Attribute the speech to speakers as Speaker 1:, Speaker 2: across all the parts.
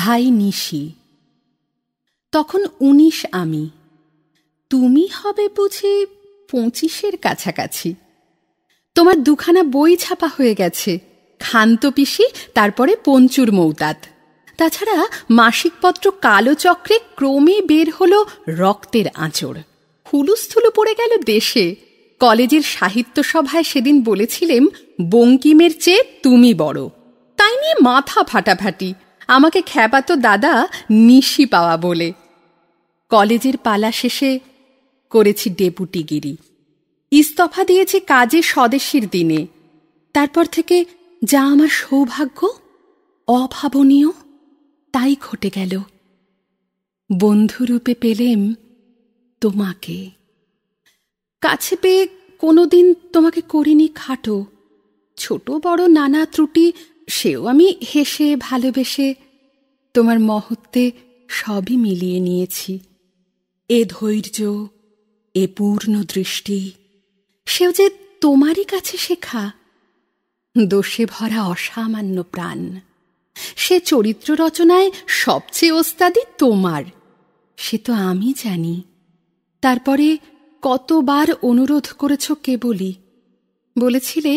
Speaker 1: ভাই নিশি তখন উনিশ আমি তুমি হবে বুঝি পঁচিশের কাছাকাছি তোমার দুখানা বই ছাপা হয়ে গেছে খান্ত পিসি তারপরে পঞ্চুর মৌতাত তাছাড়া মাসিকপত্র কালো চক্রে ক্রমে বের হলো রক্তের আঁচড় হুলুস্থুলু পড়ে গেল দেশে কলেজের সাহিত্য সভায় সেদিন বলেছিলেন বঙ্কিমের চেয়ে তুমি বড় তাই নিয়ে মাথা ফাটাফাটি আমাকে খ্যাপাত দাদা নিশি পাওয়া বলে কলেজের পালা শেষে করেছি ডেপুটিগিরি ইস্তফা দিয়েছি কাজে স্বদেশীর দিনে তারপর থেকে যা আমার সৌভাগ্য অভাবনীয় তাই ঘটে গেল বন্ধুরূপে পেলেম তোমাকে কাছে পেয়ে কোনোদিন তোমাকে করিনি খাটো ছোট বড় নানা ত্রুটি সেও আমি হেসে ভালোবেসে তোমার মহত্বে সবই মিলিয়ে নিয়েছি এ ধৈর্য এ পূর্ণ দৃষ্টি সেও যে তোমারই কাছে শেখা দোষে ভরা অসামান্য প্রাণ সে চরিত্র রচনায় সবচেয়ে ওস্তাদি তোমার সে তো আমি জানি তারপরে কতবার অনুরোধ করেছ কেবলই বলেছিলে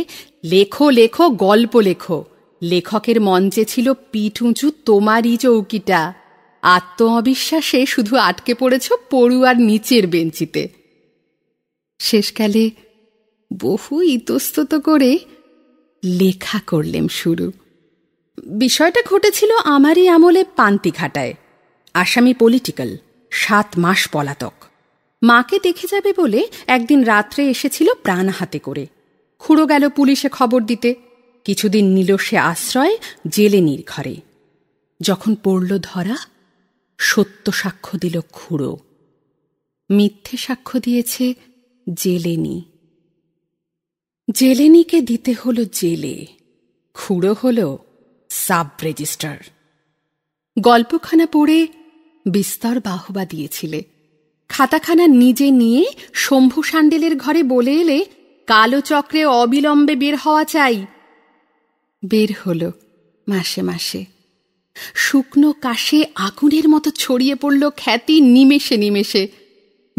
Speaker 1: লেখো লেখো গল্প লেখো লেখকের মঞ্চে ছিল পিঠ উঁচু তোমারই চৌকিটা আত্ম অবিশ্বাসে শুধু আটকে পড়েছ পড়ুয়ার নিচের বেঞ্চিতে শেষকালে বহু ইতস্তত করে লেখা করলেম শুরু বিষয়টা ঘটেছিল আমারই আমলে পান্তিঘাটায় আসামি পলিটিক্যাল সাত মাস পলাতক মাকে দেখে যাবে বলে একদিন রাত্রে এসেছিল প্রাণ হাতে করে খুঁড়ো গেল পুলিশে খবর দিতে কিছুদিন নিল সে আশ্রয় জেলে ঘরে যখন পড়ল ধরা সত্য সাক্ষ্য দিল খুঁড়ো মিথ্যে সাক্ষ্য দিয়েছে জেলেনি জেলেনিকে দিতে হলো জেলে খুঁড়ো হল সাব রেজিস্টার গল্পখানা পড়ে বিস্তর বাহবা দিয়েছিলে খাতাখানা নিজে নিয়ে শম্ভু সান্ডেলের ঘরে বলে এলে কালো চক্রে অবিলম্বে বের হওয়া চাই বের হলো মাসে মাসে শুকনো কাশে আগুনের মতো ছড়িয়ে পড়ল খ্যাতি নিমেষে নিমেষে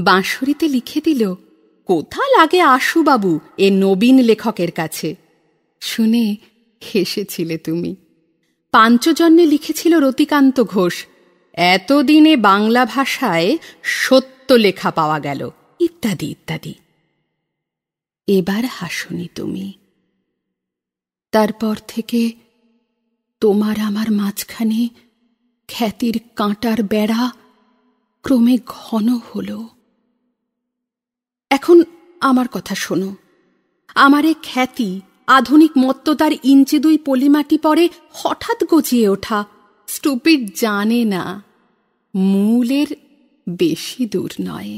Speaker 1: বাঁশরিতে লিখে দিল কোথা লাগে আশুবাবু এ নবীন লেখকের কাছে শুনে হেসেছিলে তুমি পাঞ্চজন্যে লিখেছিল রতিকান্ত ঘোষ এতদিনে বাংলা ভাষায় সত্য লেখা পাওয়া গেল ইত্যাদি ইত্যাদি এবার হাসুনি তুমি তারপর থেকে তোমার আমার মাঝখানে খ্যাতির কাঁটার বেড়া ক্রমে ঘন হল এখন আমার কথা শোনো আমার এ খ্যাতি আধুনিক মত্ততার ইঞ্চি দুই পলিমাটি পরে হঠাৎ গজিয়ে ওঠা স্টুপিড জানে না মূলের বেশি দূর নয়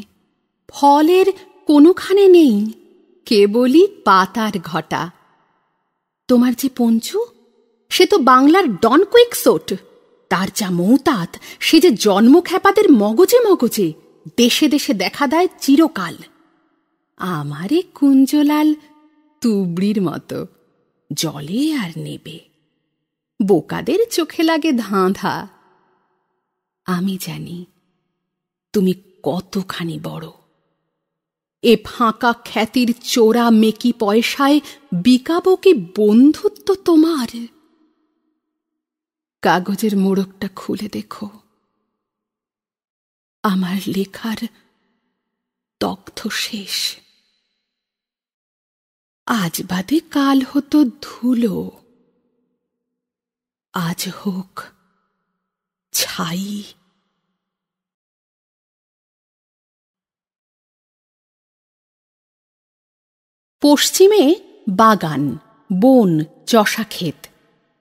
Speaker 1: ফলের কোনোখানে নেই কেবলই পাতার ঘটা তোমার যে পঞ্চু সে তো বাংলার ডন কুইকসোট তার যা মৌতাত সে যে জন্ম খ্যাপাদের মগজে মগজে দেশে দেশে দেখা দেয় চিরকাল আমারে কুঞ্জলাল তুবড়ির মতো জলে আর নেবে বোকাদের চোখে লাগে ধাঁধা আমি জানি তুমি কতখানি বড় এ ফাঁকা খ্যাতির চোরা মেকি পয়সায় বিকাবো কি বন্ধুত্ব তোমার কাগজের মোড়কটা খুলে দেখো আমার লেখার দগ্ধ শেষ আজ বাদে কাল হতো ধুলো আজ হোক ছাই পশ্চিমে বাগান বন চষা ক্ষেত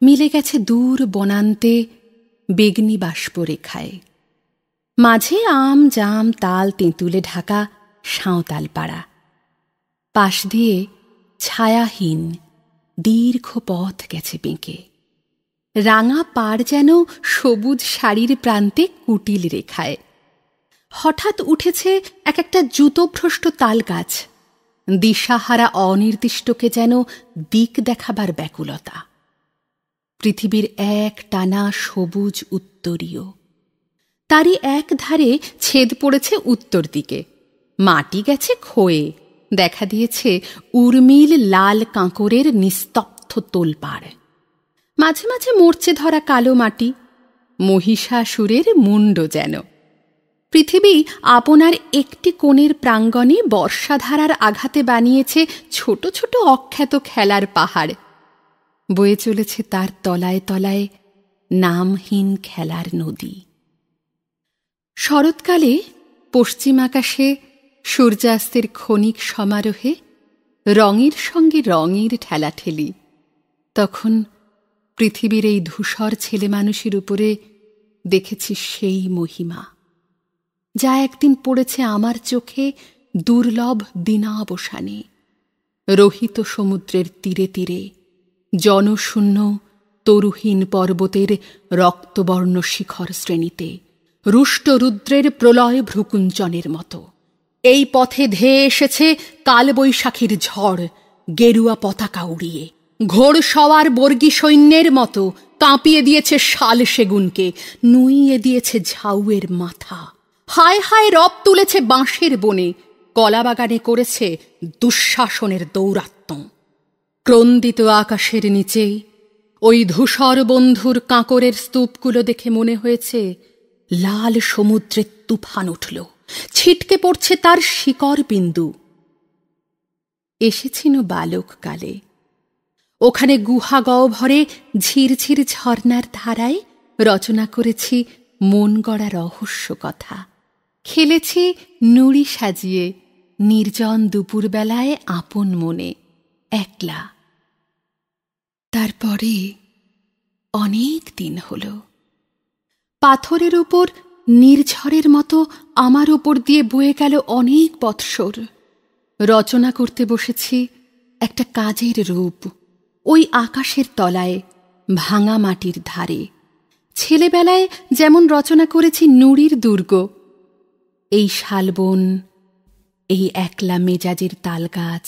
Speaker 1: মিলে গেছে দূর বনান্তে বেগনি বাষ্পরেখায় মাঝে আম জাম তাল তেঁতুলে ঢাকা সাঁওতাল পাড়া পাশ দিয়ে ছায়াহীন দীর্ঘ পথ গেছে বেঁকে রাঙা পাড় যেন সবুজ শাড়ির প্রান্তে কুটিল রেখায় হঠাৎ উঠেছে এক একটা জুতোভ্রষ্ট তাল গাছ দিশাহারা অনির্দিষ্টকে যেন দিক দেখাবার ব্যাকুলতা পৃথিবীর এক টানা সবুজ উত্তরীয় তারই এক ধারে ছেদ পড়েছে উত্তর দিকে মাটি গেছে খোয়ে দেখা দিয়েছে উর্মিল লাল কাঁকরের নিস্তব্ধ তোলপাড় মাঝে মাঝে মরচে ধরা কালো মাটি মহিষাসুরের মুণ্ড যেন পৃথিবী আপনার একটি কোণের প্রাঙ্গণে বর্ষাধারার আঘাতে বানিয়েছে ছোট ছোট অখ্যাত খেলার পাহাড় বয়ে চলেছে তার তলায় তলায় নামহীন খেলার নদী শরৎকালে পশ্চিম আকাশে সূর্যাস্তের ক্ষণিক সমারোহে রঙের সঙ্গে রঙের ঠেলাঠেলি তখন পৃথিবীর এই ধূসর ছেলেমানুষের উপরে দেখেছি সেই মহিমা যা একদিন পড়েছে আমার চোখে দুর্লভ দিনাবসানে রহিত সমুদ্রের তীরে তীরে জনশূন্য তরুহীন পর্বতের রক্তবর্ণ শিখর শ্রেণীতে রুষ্ট রুদ্রের প্রলয় ভ্রুকুঞ্চনের মতো এই পথে ধেয়ে এসেছে কালবৈশাখীর ঝড় গেরুয়া পতাকা উড়িয়ে ঘোর সওয়ার বর্গী সৈন্যের মতো কাঁপিয়ে দিয়েছে শাল সেগুনকে নুইয়ে দিয়েছে ঝাউয়ের মাথা হায় হায় রব তুলেছে বাঁশের বনে কলাবাগানে করেছে দুঃশাসনের দৌরাত্ম ক্রন্দিত আকাশের নিচে ওই ধূসর বন্ধুর কাঁকরের স্তূপগুলো দেখে মনে হয়েছে লাল সমুদ্রের তুফান উঠল ছিটকে পড়ছে তার শিকর বিন্দু এসেছিল বালককালে ওখানে গুহা গহ্বরে ঝিরঝির ঝর্নার ধারায় রচনা করেছি মন গড়া রহস্য কথা খেলেছি নুড়ি সাজিয়ে নির্জন দুপুরবেলায় আপন মনে একলা তারপরে অনেক দিন হল পাথরের উপর নির্ঝরের মতো আমার উপর দিয়ে বয়ে গেল অনেক বৎসর রচনা করতে বসেছি একটা কাজের রূপ ওই আকাশের তলায় ভাঙা মাটির ধারে ছেলেবেলায় যেমন রচনা করেছি নুড়ির দুর্গ এই শালবন এই একলা মেজাজের গাছ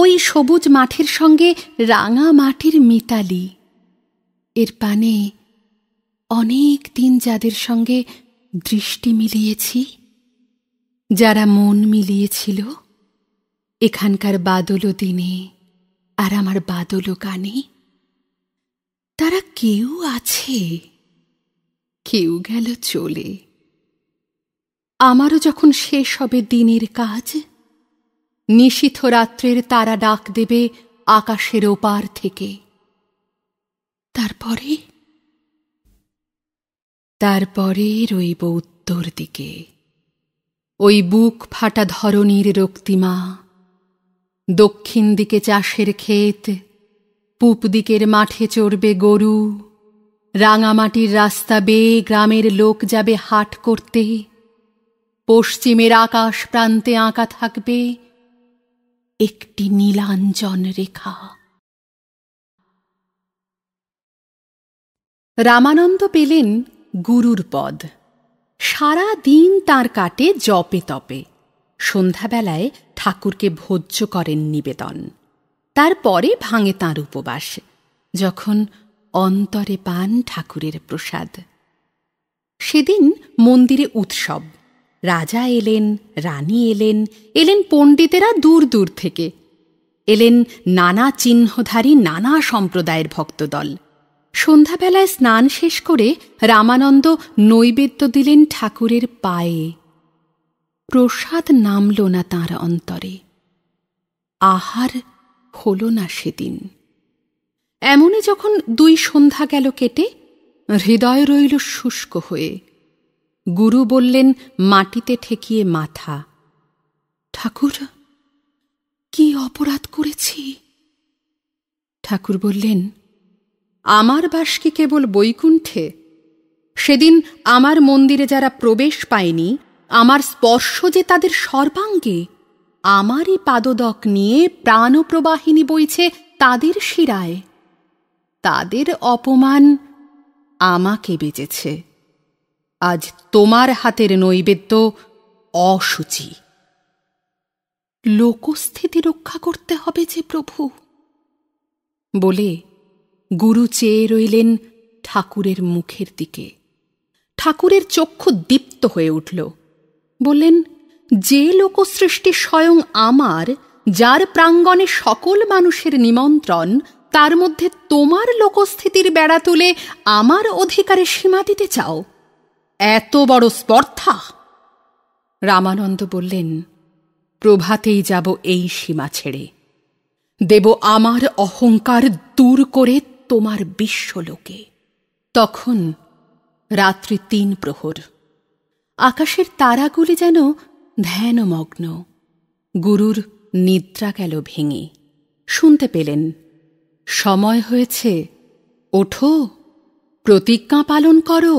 Speaker 1: ওই সবুজ মাঠের সঙ্গে রাঙা মাটির মিতালি এর পানে অনেক দিন যাদের সঙ্গে দৃষ্টি মিলিয়েছি যারা মন মিলিয়েছিল এখানকার বাদলও দিনে আর আমার বাদলও গানে তারা কেউ আছে কেউ গেল চলে আমারও যখন শেষ হবে দিনের কাজ নিশিথ রাত্রের তারা ডাক দেবে আকাশের ওপার থেকে তারপরে তারপরে রইব উত্তর দিকে ওই বুক ফাটা ধরনীর রক্তিমা দক্ষিণ দিকে চাষের ক্ষেত পূপ দিকের মাঠে চড়বে গরু রাঙামাটির রাস্তা বেয়ে গ্রামের লোক যাবে হাট করতে পশ্চিমের আকাশ প্রান্তে আঁকা থাকবে একটি নীলাঞ্জন রেখা রামানন্দ পেলেন গুরুর পদ সারা দিন তার কাটে জপে তপে সন্ধ্যাবেলায় ঠাকুরকে ভোজ্য করেন নিবেদন তারপরে ভাঙে তাঁর উপবাস যখন অন্তরে পান ঠাকুরের প্রসাদ সেদিন মন্দিরে উৎসব রাজা এলেন রানী এলেন এলেন পণ্ডিতেরা দূর দূর থেকে এলেন নানা চিহ্নধারী নানা সম্প্রদায়ের ভক্তদল সন্ধ্যাবেলায় স্নান শেষ করে রামানন্দ নৈবেদ্য দিলেন ঠাকুরের পায়ে প্রসাদ নামল না তাঁর অন্তরে আহার হল না সেদিন এমনই যখন দুই সন্ধ্যা গেল কেটে হৃদয় রইল শুষ্ক হয়ে গুরু বললেন মাটিতে ঠেকিয়ে মাথা ঠাকুর কি অপরাধ করেছি ঠাকুর বললেন আমার বাস কি কেবল বৈকুণ্ঠে সেদিন আমার মন্দিরে যারা প্রবেশ পায়নি আমার স্পর্শ যে তাদের সর্বাঙ্গে আমারই পাদদক নিয়ে প্রাণপ্রবাহিনী বইছে তাদের শিরায় তাদের অপমান আমাকে বেজেছে আজ তোমার হাতের নৈবেদ্য অসুচি লোকস্থিতি রক্ষা করতে হবে যে প্রভু বলে গুরু চেয়ে রইলেন ঠাকুরের মুখের দিকে ঠাকুরের চক্ষু দীপ্ত হয়ে উঠল বললেন যে লোকসৃষ্টি স্বয়ং আমার যার প্রাঙ্গণে সকল মানুষের নিমন্ত্রণ তার মধ্যে তোমার লোকস্থিতির বেড়া তুলে আমার অধিকারে সীমা দিতে চাও এত বড় স্পর্ধা রামানন্দ বললেন প্রভাতেই যাব এই সীমা ছেড়ে দেব আমার অহংকার দূর করে তোমার বিশ্বলোকে তখন রাত্রি তিন প্রহর আকাশের তারাগুলি যেন ধ্যানমগ্ন গুরুর নিদ্রা গেল ভেঙে শুনতে পেলেন সময় হয়েছে ওঠো প্রতিজ্ঞা পালন করো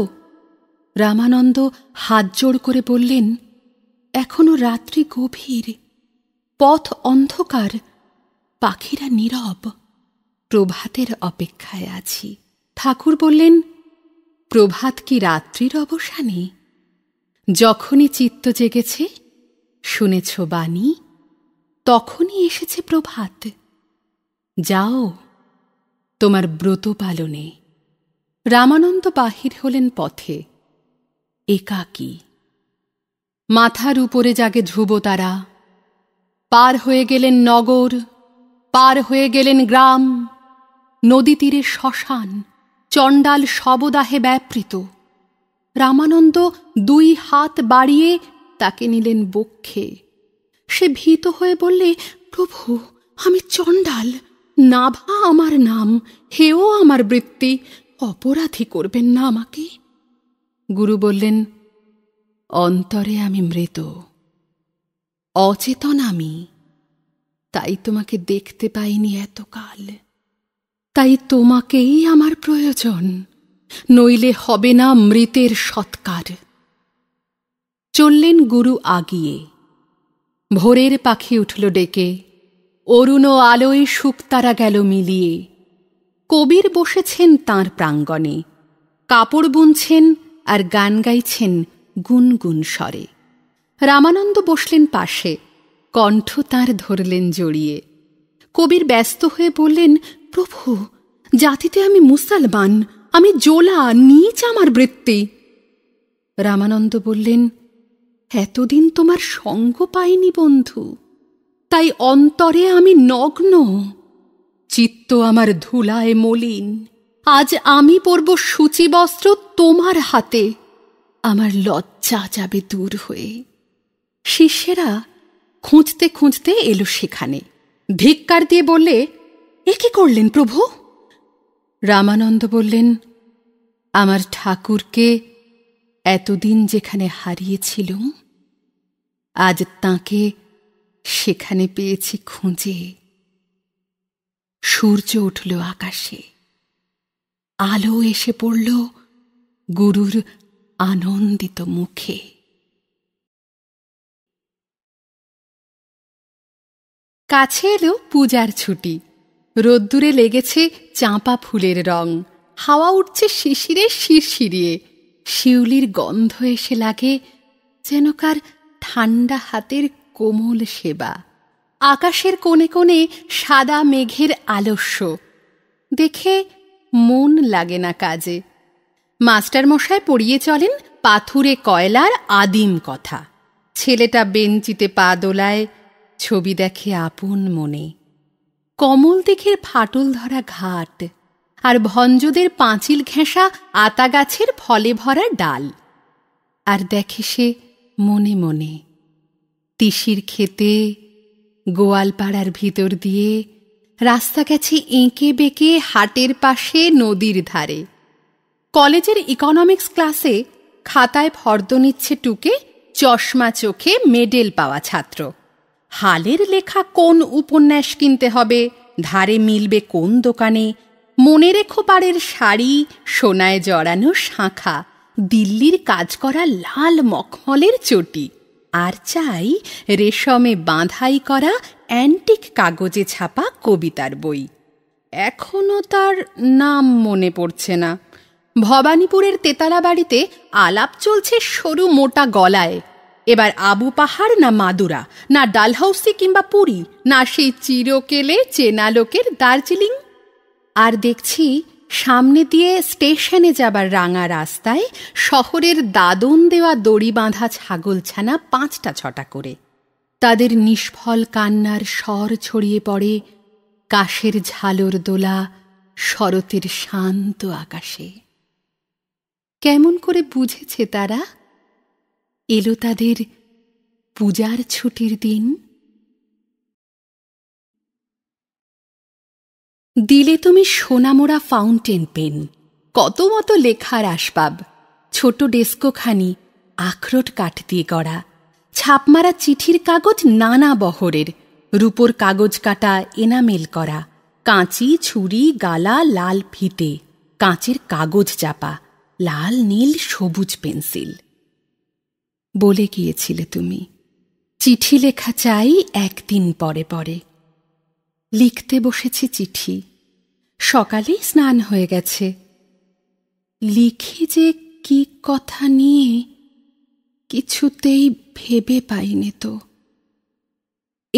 Speaker 1: রামানন্দ হাত জোড় করে বললেন এখনো রাত্রি গভীর পথ অন্ধকার পাখিরা নীরব প্রভাতের অপেক্ষায় আছি ঠাকুর বললেন প্রভাত কি রাত্রির অবসানে যখনই চিত্ত জেগেছে শুনেছ বাণী তখনই এসেছে প্রভাত যাও তোমার ব্রত পালনে রামানন্দ বাহির হলেন পথে একাকী মাথার উপরে জাগে ধ্রুবতারা পার হয়ে গেলেন নগর পার হয়ে গেলেন গ্রাম নদী তীরে শ্মশান চণ্ডাল শবদাহে ব্যাপৃত রামানন্দ দুই হাত বাড়িয়ে তাকে নিলেন বক্ষে সে ভীত হয়ে বললে প্রভু আমি চণ্ডাল নাভা আমার নাম হেও আমার বৃত্তি অপরাধী করবেন না আমাকে গুরু বললেন অন্তরে আমি মৃত অচেতন আমি তাই তোমাকে দেখতে পাইনি এতকাল তাই তোমাকেই আমার প্রয়োজন নইলে হবে না মৃতের সৎকার চললেন গুরু আগিয়ে ভোরের পাখি উঠল ডেকে অরুণ আলোয় শুকতারা গেল মিলিয়ে কবির বসেছেন তার প্রাঙ্গণে কাপড় বুনছেন আর গান গাইছেন গুনগুন স্বরে রামানন্দ বসলেন পাশে কণ্ঠ তার ধরলেন জড়িয়ে কবির ব্যস্ত হয়ে বললেন প্রভু জাতিতে আমি মুসলমান আমি জোলা নিচ আমার বৃত্তি রামানন্দ বললেন এতদিন তোমার সঙ্গ পাইনি বন্ধু তাই অন্তরে আমি নগ্ন চিত্ত আমার ধুলায় মলিন আজ আমি পরব সূচিবস্ত্র তোমার হাতে আমার লজ্জা যাবে দূর হয়ে শিষ্যেরা খুঁজতে খুঁজতে এলো সেখানে ধিক্কার দিয়ে বললে এ কি করলেন প্রভু রামানন্দ বললেন আমার ঠাকুরকে এতদিন যেখানে হারিয়েছিলুম আজ তাকে সেখানে পেয়েছি খুঁজে সূর্য উঠল আকাশে আলো এসে পড়ল গুরুর আনন্দিত মুখে কাছে এলো পূজার ছুটি রোদ্দুরে লেগেছে চাঁপা ফুলের রং হাওয়া উঠছে শিশিরে শিরশিরিয়ে শিউলির গন্ধ এসে লাগে যেন কার ঠান্ডা হাতের কোমল সেবা আকাশের কোণে কোণে সাদা মেঘের আলস্য দেখে মন লাগে না কাজে মাস্টারমশায় পড়িয়ে চলেন পাথুরে কয়লার আদিম কথা ছেলেটা বেঞ্চিতে পা দোলায় ছবি দেখে আপন মনে কমল দেখের ফাটল ধরা ঘাট আর ভঞ্জদের পাঁচিল ঘেঁষা আতা গাছের ফলে ভরা ডাল আর দেখে সে মনে মনে তিসির খেতে গোয়ালপাড়ার ভিতর দিয়ে রাস্তা গেছে এঁকে বেঁকে হাটের পাশে নদীর ধারে কলেজের ইকোনমিক্স ক্লাসে খাতায় ফর্দ নিচ্ছে টুকে চশমা চোখে মেডেল পাওয়া ছাত্র হালের লেখা কোন উপন্যাস কিনতে হবে ধারে মিলবে কোন দোকানে মনে রেখো পাড়ের শাড়ি সোনায় জড়ানো শাঁখা দিল্লির কাজ করা লাল মখমলের চটি আর চাই রেশমে বাঁধাই করা অ্যান্টিক কাগজে ছাপা কবিতার বই এখনও তার নাম মনে পড়ছে না ভবানীপুরের তেতালা বাড়িতে আলাপ চলছে সরু মোটা গলায় এবার আবু পাহাড় না মাদুরা না ডালহাউসি কিংবা পুরী না সেই চিরকেলে চেনা লোকের দার্জিলিং আর দেখছি সামনে দিয়ে স্টেশনে যাবার রাঙা রাস্তায় শহরের দাদন দেওয়া দড়ি বাঁধা ছাগলছানা পাঁচটা ছটা করে তাদের নিষ্ফল কান্নার স্বর ছড়িয়ে পড়ে কাশের ঝালর দোলা শরতের শান্ত আকাশে কেমন করে বুঝেছে তারা এলো তাদের পূজার ছুটির দিন দিলে তুমি সোনামোড়া ফাউন্টেন পেন কত মতো লেখার আসবাব ছোট ডেস্কোখানি আখরোট কাঠ দিয়ে গড়া ছাপমারা চিঠির কাগজ নানা বহরের রূপোর কাগজ কাটা এনামেল করা কাঁচি ছুরি গালা লাল ফিতে কাঁচের কাগজ চাপা লাল নীল সবুজ পেন্সিল বলে গিয়েছিলে তুমি চিঠি লেখা চাই একদিন পরে পরে লিখতে বসেছি চিঠি সকালে স্নান হয়ে গেছে লিখি যে কি কথা নিয়ে কিছুতেই ভেবে পাইনি তো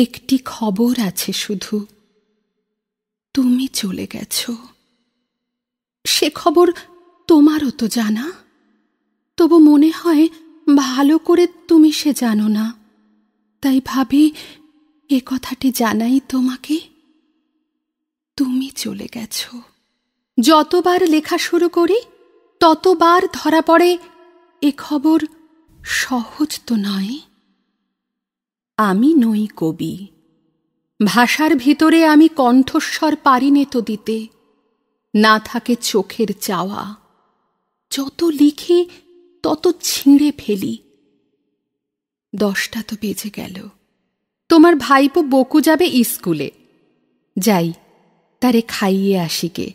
Speaker 1: একটি খবর আছে শুধু তুমি চলে গেছ সে খবর তোমারও তো জানা তবু মনে হয় ভালো করে তুমি সে জানো না তাই ভাবি এ কথাটি জানাই তোমাকে তুমি চলে গেছ যতবার লেখা শুরু করি ততবার ধরা পড়ে এ খবর সহজ তো নয় আমি নই কবি ভাষার ভিতরে আমি কণ্ঠস্বর পারিনে তো দিতে না থাকে চোখের চাওয়া যত লিখি তত ছিঁড়ে ফেলি দশটা তো বেজে গেল তোমার ভাইপো বকু যাবে স্কুলে যাই তারে খাইয়ে আসিকে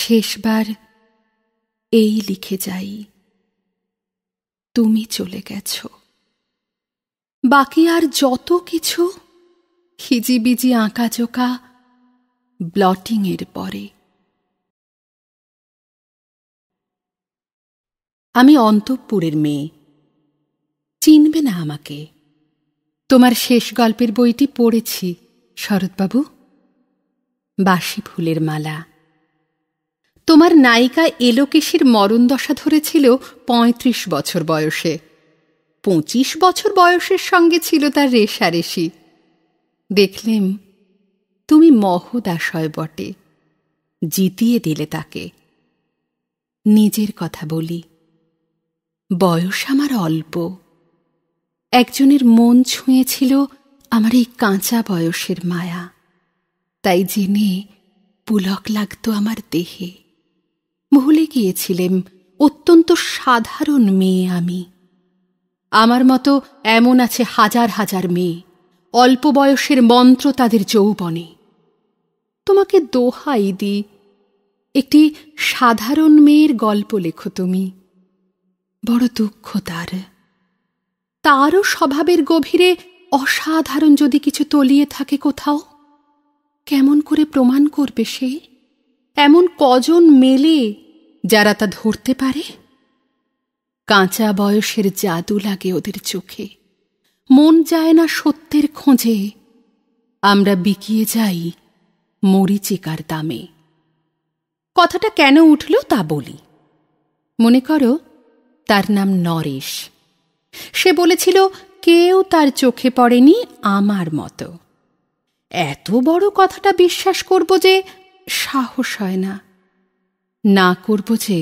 Speaker 1: শেষবার এই লিখে যাই তুমি চলে গেছ বাকি আর যত কিছু খিজিবিজি আঁকাচোকা ব্লটিংয়ের পরে আমি অন্তঃপুরের মেয়ে চিনবে না আমাকে তোমার শেষ গল্পের বইটি পড়েছি শরৎবাবু বাসি ফুলের মালা তোমার নায়িকা এলোকেশের মরণদশা ধরেছিল পঁয়ত্রিশ বছর বয়সে পঁচিশ বছর বয়সের সঙ্গে ছিল তার রেশারেশি দেখলেম তুমি মহদাশয় বটে জিতিয়ে দিলে তাকে নিজের কথা বলি বয়স আমার অল্প একজনের মন ছুঁয়েছিল আমার এই কাঁচা বয়সের মায়া তাই জেনে পুলক লাগতো আমার দেহে ভুলে গিয়েছিলেম অত্যন্ত সাধারণ মেয়ে আমি আমার মতো এমন আছে হাজার হাজার মেয়ে অল্প বয়সের মন্ত্র তাদের যৌবনে তোমাকে দোহাই দি একটি সাধারণ মেয়ের গল্প লেখো তুমি বড় দুঃখ তার তারও স্বভাবের গভীরে অসাধারণ যদি কিছু তলিয়ে থাকে কোথাও কেমন করে প্রমাণ করবে সে এমন কজন মেলে যারা তা ধরতে পারে কাঁচা বয়সের জাদু লাগে ওদের চোখে মন যায় না সত্যের খোঁজে আমরা বিকিয়ে যাই মরিচিকার দামে কথাটা কেন উঠল তা বলি মনে করো তার নাম নরেশ সে বলেছিল কেউ তার চোখে পড়েনি আমার মতো এত বড় কথাটা বিশ্বাস করব যে সাহস হয় না না করব যে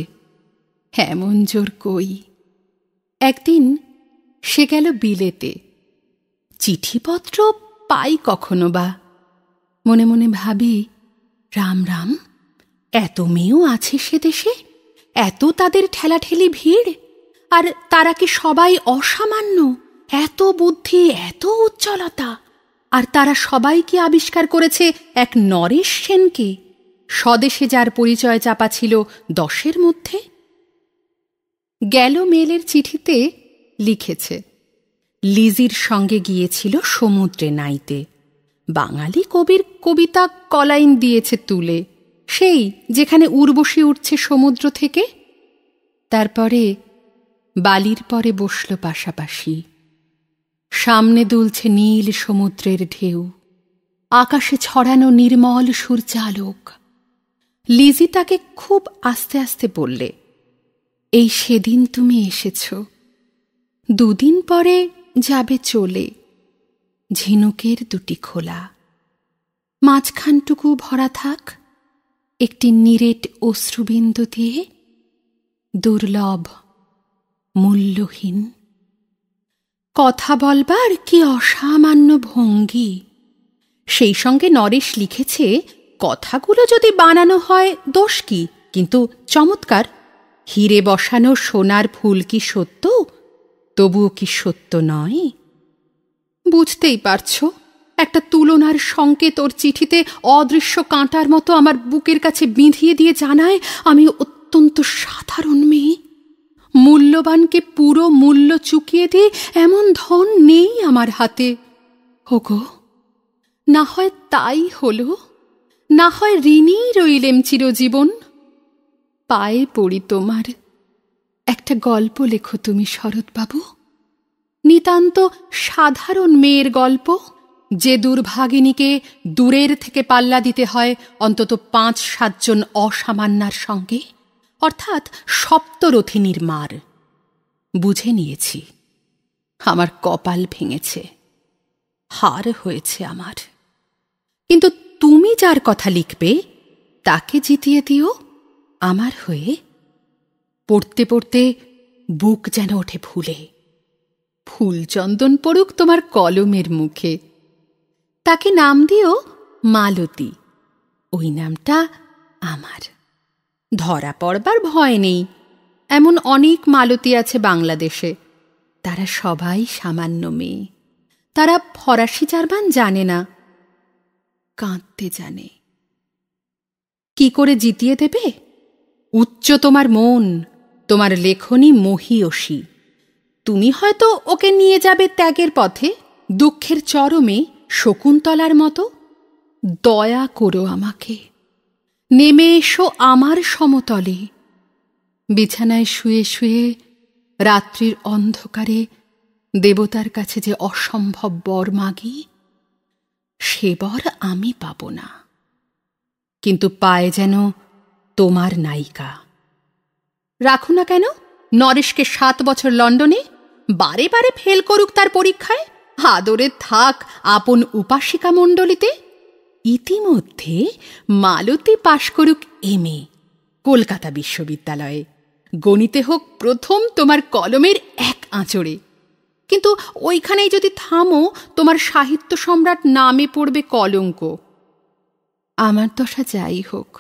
Speaker 1: এমন জোর কই একদিন সে গেল বিলেতে চিঠিপত্র পাই কখনো বা মনে মনে ভাবি রাম রাম এত মেয়েও আছে সে দেশে এত তাদের ঠেলাঠেলি ভিড় আর তারা কি সবাই অসামান্য এত বুদ্ধি এত উজ্জ্বলতা আর তারা সবাই কি আবিষ্কার করেছে এক নরেশ সেনকে স্বদেশে যার পরিচয় চাপা ছিল দশের মধ্যে গেল মেলের চিঠিতে লিখেছে লিজির সঙ্গে গিয়েছিল সমুদ্রে নাইতে বাঙালি কবির কবিতা কলাইন দিয়েছে তুলে সেই যেখানে উর্বশী উঠছে সমুদ্র থেকে তারপরে বালির পরে বসল পাশাপাশি সামনে দুলছে নীল সমুদ্রের ঢেউ আকাশে ছড়ানো নির্মল সূর্যালোক লিজি তাকে খুব আস্তে আস্তে বললে এই সেদিন তুমি এসেছ দুদিন পরে যাবে চলে ঝিনুকের দুটি খোলা মাঝখানটুকু ভরা থাক একটি নিরেট অশ্রুবিন্দু দিয়ে দুর্লভ মূল্যহীন কথা বলবার কি অসামান্য ভঙ্গি সেই সঙ্গে নরেশ লিখেছে কথাগুলো যদি বানানো হয় দোষ কি কিন্তু চমৎকার হিরে বসানো সোনার ফুল কি সত্য তবুও কি সত্য নয় বুঝতেই পারছ একটা তুলনার সংকেত ওর চিঠিতে অদৃশ্য কাঁটার মতো আমার বুকের কাছে বিঁধিয়ে দিয়ে জানায় আমি অত্যন্ত সাধারণ মেয়ে মূল্যবানকে পুরো মূল্য চুকিয়ে দিয়ে এমন ধন নেই আমার হাতে ওগো না হয় তাই হলো না হয় ঋণেই রইলেম চিরজীবন পায়ে পড়ি তোমার একটা গল্প লেখো তুমি শরৎবাবু নিতান্ত সাধারণ মেয়ের গল্প যে দুর্ভাগিনীকে দূরের থেকে পাল্লা দিতে হয় অন্তত পাঁচ সাতজন অসামান্যার সঙ্গে অর্থাৎ সপ্তরথিনীর মার বুঝে নিয়েছি আমার কপাল ভেঙেছে হার হয়েছে আমার কিন্তু তুমি যার কথা লিখবে তাকে জিতিয়ে দিও আমার হয়ে পড়তে পড়তে বুক যেন ওঠে ভুলে ফুল চন্দন পড়ুক তোমার কলমের মুখে তাকে নাম দিও মালতী ওই নামটা আমার ধরা পড়বার ভয় নেই এমন অনেক মালতী আছে বাংলাদেশে তারা সবাই সামান্য মেয়ে তারা ফরাসি জার্মান জানে না কাঁদতে জানে কি করে জিতিয়ে দেবে উচ্চ তোমার মন তোমার লেখনী মহিয়সী তুমি হয়তো ওকে নিয়ে যাবে ত্যাগের পথে দুঃখের চরমে শকুন্তলার মতো দয়া করো আমাকে নেমে এসো আমার সমতলে বিছানায় শুয়ে শুয়ে রাত্রির অন্ধকারে দেবতার কাছে যে অসম্ভব বর মাগি সেবর আমি পাব না কিন্তু পায় যেন তোমার নায়িকা রাখু না কেন নরেশকে সাত বছর লন্ডনে বারে বারে ফেল করুক তার পরীক্ষায় আদরে থাক আপন উপাসিকা মণ্ডলীতে ইতিমধ্যে মালতী পাশ করুক এম এ কলকাতা বিশ্ববিদ্যালয়ে গণিতে হোক প্রথম তোমার কলমের এক আঁচড়ে কিন্তু ওইখানেই যদি থামো তোমার সাহিত্য সম্রাট নামে পড়বে কলঙ্ক আমার দশা যাই হোক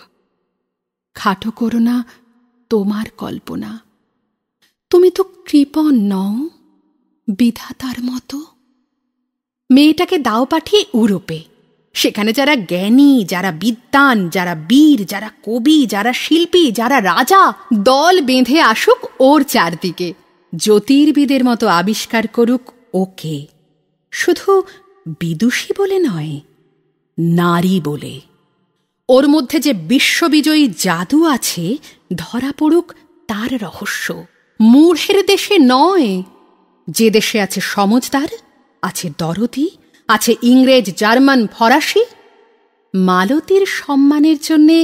Speaker 1: খাটো করো না তোমার কল্পনা তুমি তো কৃপণ নও বিধাতার মতো মেয়েটাকে দাও পাঠিয়ে ইউরোপে সেখানে যারা জ্ঞানী যারা বিদ্বান যারা বীর যারা কবি যারা শিল্পী যারা রাজা দল বেঁধে আসুক ওর চারদিকে জ্যোতির্বিদের মতো আবিষ্কার করুক ওকে শুধু বিদুষী বলে নয় নারী বলে ওর মধ্যে যে বিশ্ববিজয়ী জাদু আছে ধরা পড়ুক তার রহস্য মূঢ়ের দেশে নয় যে দেশে আছে সমজদার আছে দরদি আছে ইংরেজ জার্মান ফরাসি মালতীর সম্মানের জন্যে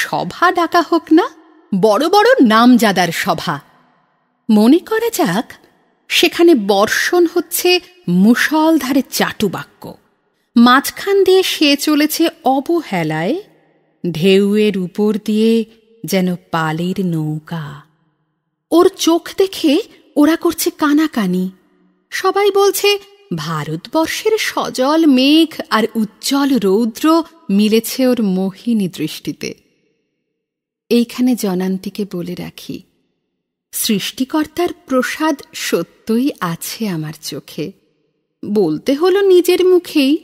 Speaker 1: সভা ডাকা হোক না বড় বড় নামজাদার সভা মনে করা যাক সেখানে বর্ষণ হচ্ছে মুসলধারে চাটুবাক্য মাঝখান দিয়ে সে চলেছে অবহেলায় ঢেউয়ের উপর দিয়ে যেন পালের নৌকা ওর চোখ দেখে ওরা করছে কানাকানি সবাই বলছে ভারতবর্ষের সজল মেঘ আর উজ্জ্বল রৌদ্র মিলেছে ওর মোহিনী দৃষ্টিতে এইখানে জনান্তিকে বলে রাখি সৃষ্টিকর্তার প্রসাদ সত্যই আছে আমার চোখে বলতে হলো নিজের মুখেই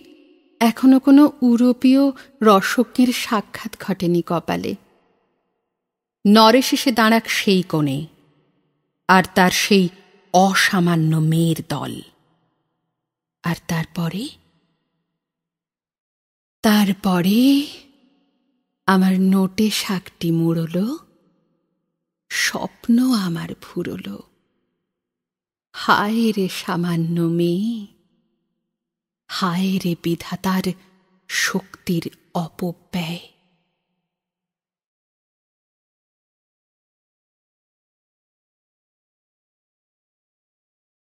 Speaker 1: এখনো কোনো ইউরোপীয় রসজ্ঞের সাক্ষাৎ ঘটেনি কপালে নরে শেষে দাঁড়াক সেই কোণে আর তার সেই অসামান্য মেয়ের দল আর তারপরে তারপরে আমার নোটে শাকটি মুড়লো স্বপ্ন আমার ফুরল হায় রে সামান্য মেয়ে হায় রে বিধাতার শক্তির অপব্যয়